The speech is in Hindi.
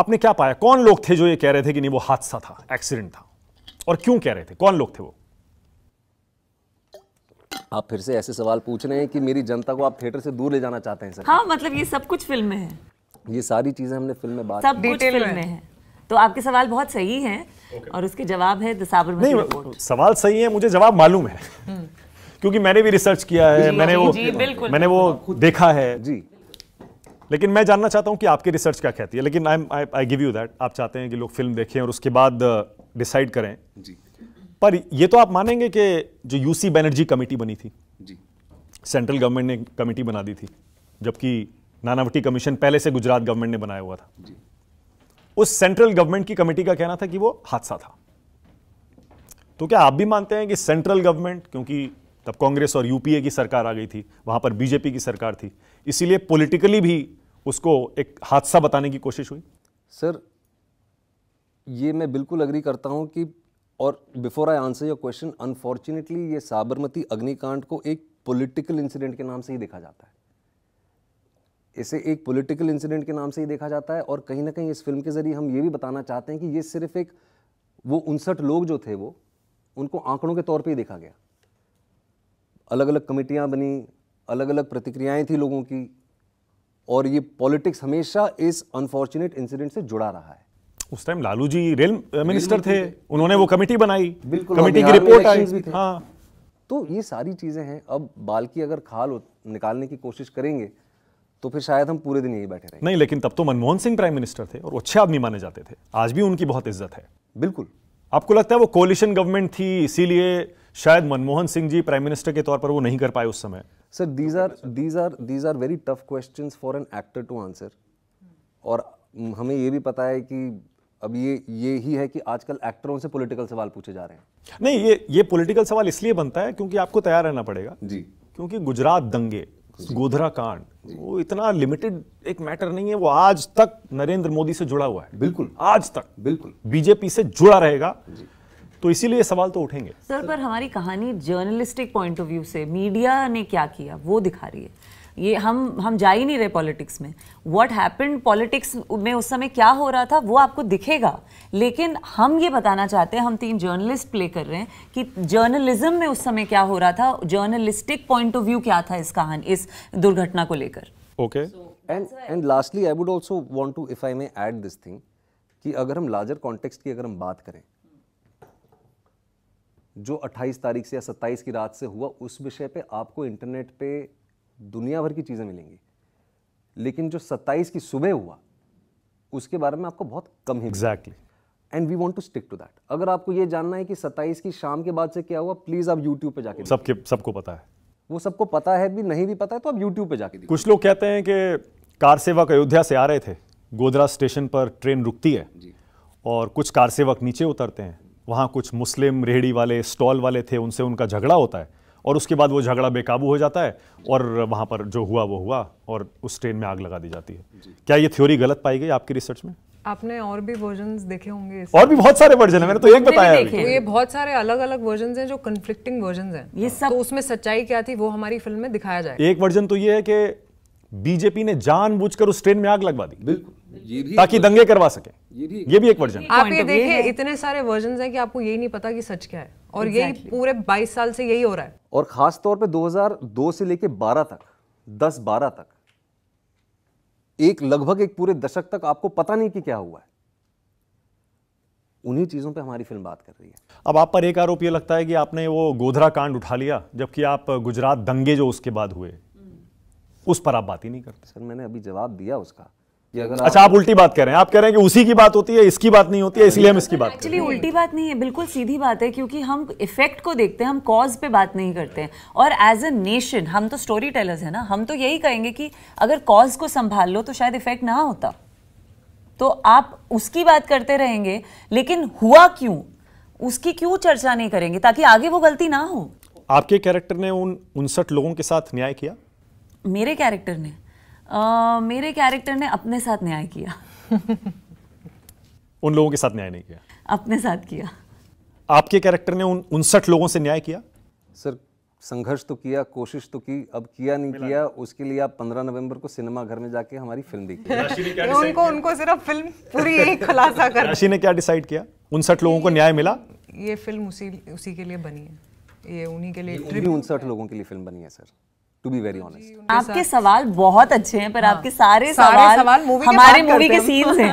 आपने क्या पाया कौन लोग थे जो ये कह रहे थे कि नहीं वो हादसा था एक्सीडेंट था और क्यों कह रहे थे कौन लोग थे वो आप फिर से ऐसे सवाल पूछ रहे हैं कि मेरी जनता को आप थिएटर से दूर ले जाना चाहते हैं सर हाँ मतलब ये सब कुछ फिल्म में है ये सारी चीजें हमने फिल्म में बात सब कुछ फिल्म में है तो आपके सवाल बहुत सही हैं okay. और उसके जवाब है नहीं सवाल सही है मुझे जवाब मालूम है हम्म। क्योंकि मैंने भी रिसर्च किया है मैंने वो मैंने वो देखा है जी लेकिन मैं जानना चाहता हूँ कि आपकी रिसर्च क्या कहती है लेकिन I I give you that आप चाहते हैं कि लोग फिल्म देखें और उसके बाद डिसाइड uh, करें जी पर ये तो आप मानेंगे कि जो यूसी बैनर्जी कमेटी बनी थी जी सेंट्रल गवर्नमेंट ने कमेटी बना दी थी जबकि नानावटी कमीशन पहले से गुजरात गवर्नमेंट ने बनाया हुआ था जी उस सेंट्रल गवर्नमेंट की कमेटी का कहना था कि वो हादसा था तो क्या आप भी मानते हैं कि सेंट्रल गवर्नमेंट क्योंकि तब कांग्रेस और यूपीए की सरकार आ गई थी वहां पर बीजेपी की सरकार थी इसीलिए पॉलिटिकली भी उसको एक हादसा बताने की कोशिश हुई सर ये मैं बिल्कुल अग्री करता हूँ कि और before I answer your question unfortunately ये साबरमती अग्निकांड को एक पॉलिटिकल इंसिडेंट के नाम से ही देखा जाता है इसे एक पॉलिटिकल इंसिडेंट के नाम से ही देखा जाता है और कहीं ना कहीं इस फिल्म के ज़रिए हम ये भी बताना चाहते हैं कि ये सिर्फ एक वो उनसठ लोग जो थे वो उनको आंकड़ों के तौर पर ही देखा गया अलग अलग कमेटियाँ बनी अलग अलग प्रतिक्रियाएँ थी लोगों की और ये पॉलिटिक्स हमेशा इस अनफॉर्चुनेट इंसिडेंट से जुड़ा रहा है उस time Lalu ji rail minister थे उन्होंने वो कमेटी बनाई कमेटी की रिपोर्ट आई हाँ तो ये सारी चीज़ें हैं अब बाल की अगर खाल निकालने की कोशिश करेंगे तो फिर शायद हम पूरे दिन यही बैठे रहे नहीं लेकिन तब तो मनमोहन सिंह प्राइम मिनिस्टर थे और अच्छे आदमी माने जाते थे आज भी उनकी बहुत इज्जत है बिल्कुल आपको लगता है वो कोलिशन गवर्नमेंट थी इसीलिए शायद मनमोहन सिंह जी प्राइम मिनिस्टर के तौर पर वो नहीं कर पाए उस समय sir these are these are these are very tough question for an actor to answer और हमें ये भी पता है कि अब ये ये ही है कि आजकल एक्टरों से पॉलिटिकल सवाल पूछे जा रहे हैं नहीं ये ये पॉलिटिकल सवाल इसलिए बनता है क्योंकि आपको तैयार रहना पड़ेगा जी क्योंकि गुजरात दंगे गोधरा कांड वो इतना लिमिटेड एक मैटर नहीं है वो आज तक नरेंद्र मोदी से जुड़ा हुआ है बिल्कुल आज तक बिल्कुल बीजेपी से जुड़ा रहेगा तो इसीलिए सवाल तो उठेंगे सर, पर हमारी कहानी जर्नलिस्टिक पॉइंट ऑफ व्यू से मीडिया ने क्या किया वो दिखा रही है ये हम हम जा ही नहीं रहे पॉलिटिक्स में व्हाट हैपेंड पॉलिटिक्स में उस समय क्या हो रहा था वो आपको दिखेगा लेकिन हम ये बताना चाहते हैं हम तीन जर्नलिस्ट प्ले कर रहे हैं कि जर्नलिज्म में उस समय क्या हो रहा था जर्नलिस्टिक पॉइंट ऑफ व्यू क्या था इस कहानी इस दुर्घटना को लेकर okay and and lastly I would also want to if I may add this thing कि अगर हम लार्जर कॉन्टेक्स्ट की अगर हम बात करें जो 28 तारीख से या 27 की रात से हुआ उस विषय पे आपको इंटरनेट पे दुनिया भर की चीज़ें मिलेंगी लेकिन जो 27 की सुबह हुआ उसके बारे में आपको बहुत कम ही exactly and we want to stick to that अगर आपको ये जानना है कि 27 की शाम के बाद से क्या हुआ प्लीज़ आप यूट्यूब पे जाके सबके सबको पता है वो सबको पता है भी नहीं भी पता है तो आप यूट्यूब पे जाके कुछ लोग कहते हैं कि कार सेवक अयोध्या से आ रहे थे गोधरा स्टेशन पर ट्रेन रुकती है और कुछ कार सेवक नीचे उतरते हैं वहाँ कुछ मुस्लिम रेहड़ी वाले स्टॉल वाले थे उनसे उनका झगड़ा होता है और उसके बाद वो झगड़ा बेकाबू हो जाता है और वहाँ पर जो हुआ वो हुआ और उस ट्रेन में आग लगा दी जाती है क्या ये थ्योरी गलत पाई गई आपकी रिसर्च में आपने और भी वर्जन देखे होंगे और भी बहुत सारे वर्जन है मैंने तो एक बताया तो ये बहुत सारे अलग अलग वर्जन हैं जो कंफ्लिक्टिंग वर्जन हैं ये सब तो उसमें सच्चाई क्या थी वो हमारी फिल्म में दिखाया जाए एक वर्जन तो ये है कि बीजेपी ने जानबूझकर उस ट्रेन में आग लगवा दी बिल्कुल ताकि दंगे करवा सके ये भी ये भी एक वर्जन आप ये देखिए इतने सारे वर्जन हैं कि आपको यही नहीं पता कि सच क्या है और exactly. यही पूरे 22 साल से यही हो रहा है और खास तौर पे 2002 से लेके 12 तक 10 12 तक एक लगभग एक पूरे दशक तक आपको पता नहीं कि क्या हुआ है उन्हीं चीज़ों पे हमारी फिल्म बात कर रही है अब आप पर एक आरोप ये लगता है कि आपने वो गोधरा कांड उठा लिया जबकि आप गुजरात दंगे जो उसके बाद हुए हम्म। उस पर आप बात ही नहीं करते सर मैंने अभी जवाब दिया उसका अच्छा आप उल्टी बात कर रहे हैं आप कह रहे हैं कि उसी की बात होती है इसकी बात नहीं होती है इसलिए हम इसकी बात एक्चुअली उल्टी बात नहीं है बिल्कुल सीधी बात है क्योंकि हम इफेक्ट को देखते हैं हम कॉज पे बात नहीं करते हैं और एज अ नेशन हम तो स्टोरी टेलर्स है ना हम तो यही कहेंगे कि अगर कॉज को संभाल लो तो शायद इफेक्ट ना होता तो आप उसकी बात करते रहेंगे लेकिन हुआ क्यों उसकी क्यों चर्चा नहीं करेंगे ताकि आगे वो गलती ना हो आपके कैरेक्टर ने उन उनसठ लोगों के साथ न्याय किया मेरे कैरेक्टर ने मेरे कैरेक्टर ने अपने साथ न्याय किया उन लोगों के साथ न्याय नहीं किया अपने साथ किया आपके कैरेक्टर ने उन उनसठ लोगों से न्याय किया सर संघर्ष तो किया कोशिश तो की अब किया नहीं किया उसके लिए आप 15 नवंबर को सिनेमा घर में जाके हमारी फिल्म देखिए तो उनको उनको सिर्फ फिल्म पूरी खुलासा कर राशि ने क्या डिसाइड किया उनसठ लोगों को न्याय मिला ये फिल्म उसी उसी के लिए बनी है ये उन्हीं के लिए उनसठ लोगों के लिए फिल्म बनी है sir to be very honest आपके सवाल बहुत अच्छे हैं पर हाँ, आपके सारे, सारे सवाल, सवाल मूवी हमारे मूवी के, के सीन्स हैं